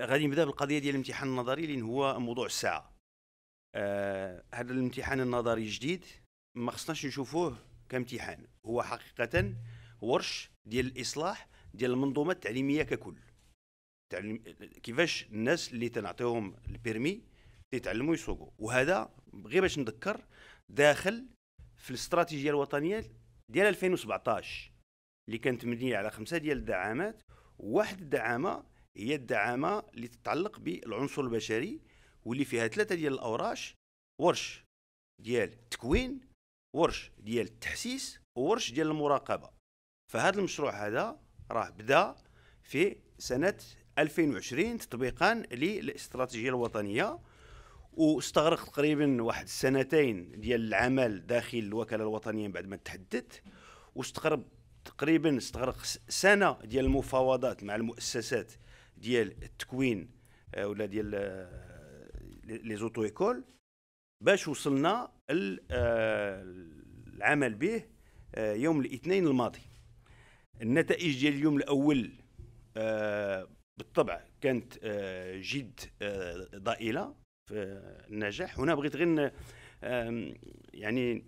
غادي نبدا بالقضيه ديال الامتحان النظري اللي هو موضوع الساعه آه هذا الامتحان النظري الجديد ما خصناش نشوفوه كامتحان هو حقيقه ورش ديال الاصلاح ديال المنظومه التعليميه ككل تعلم كيفاش الناس اللي تنعطيهم البيرمي تيتعلموا يسوقوا وهذا غير باش نذكر داخل في الاستراتيجيه الوطنيه ديال 2017 اللي كانت مبنيه على خمسه ديال الدعامات وواحد الدعامه هي الدعامه اللي تتعلق بالعنصر البشري واللي فيها ثلاثه ديال الاوراش ورش ديال التكوين ورش ديال التحسيس وورش ديال المراقبه فهذا المشروع هذا راه بدا في سنه 2020 تطبيقا للاستراتيجيه الوطنيه واستغرق تقريبا واحد سنتين ديال العمل داخل الوكاله الوطنيه بعد ما تحدث واستغرب تقريبا استغرق سنه ديال المفاوضات مع المؤسسات ديال التكوين آه، ولا ديال آه، لي زوتو ايكول باش وصلنا آه، العمل به يوم الاثنين الماضي النتائج ديال اليوم الاول بالطبع كانت جد ضئيله في النجاح هنا بغيت غير يعني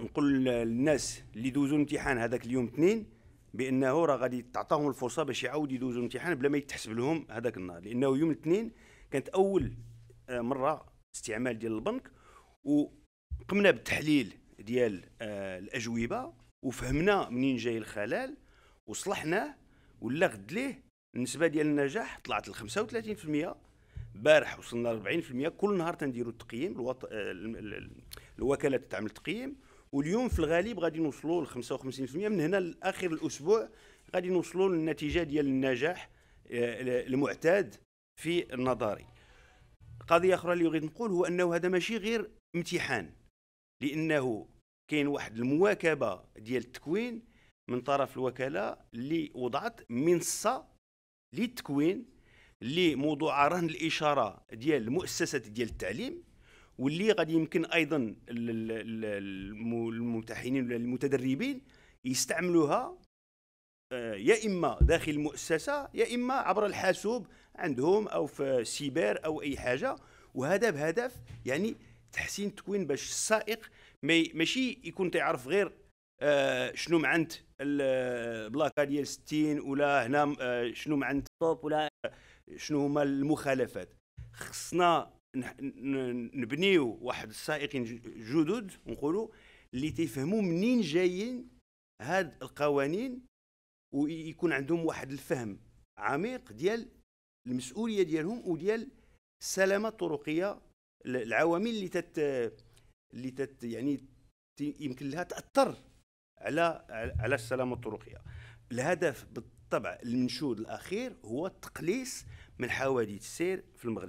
نقول للناس اللي دوزوا الامتحان هذاك اليوم اثنين بانه راه غادي تعطاهم الفرصه باش يعاودوا يدوزوا الامتحان بلا ما يتحسب لهم هذاك النهار لانه يوم الاثنين كانت اول آه، مره استعمال ديال البنك وقمنا بالتحليل ديال آه، الاجوبه وفهمنا منين جاي الخلل وصلحناه ولا غد ليه النسبه ديال النجاح طلعت ل 35% بارح وصلنا ل 40% كل نهار تنديروا التقييم الوط... آه، الوكاله تعمل تقييم واليوم في الغالب غادي نوصلوا ل 55% من هنا لاخر الاسبوع غادي نوصلوا للنتيجه ديال النجاح آه، المعتاد في النظري قضيه اخرى اللي بغيت نقول هو انه هذا ماشي غير امتحان لانه كاين واحد المواكبه ديال التكوين من طرف الوكاله اللي وضعت منصه للتكوين اللي موضوعها رهن الاشاره ديال المؤسسات ديال التعليم واللي غادي يمكن ايضا الممتحنين ولا المتدربين يستعملوها آه، يا اما داخل المؤسسه يا اما عبر الحاسوب عندهم او في سيبر او اي حاجه وهذا بهدف يعني تحسين تكوين باش السائق ماشي يكون تعرف غير آه، شنو معنت البلاكه ديال 60 ولا هنا آه، شنو معنت ولا شنو هما المخالفات خصنا نبنيو واحد السائقين جدد نقولوا اللي تيفهموا منين جايين هاد القوانين ويكون عندهم واحد الفهم عميق ديال المسؤوليه ديالهم وديال السلامه الطرقيه العوامل اللي تت اللي تت يعني يمكن لها تاثر على على السلامه الطرقيه الهدف بالطبع المنشود الاخير هو التقليص من حوادث السير في المغرب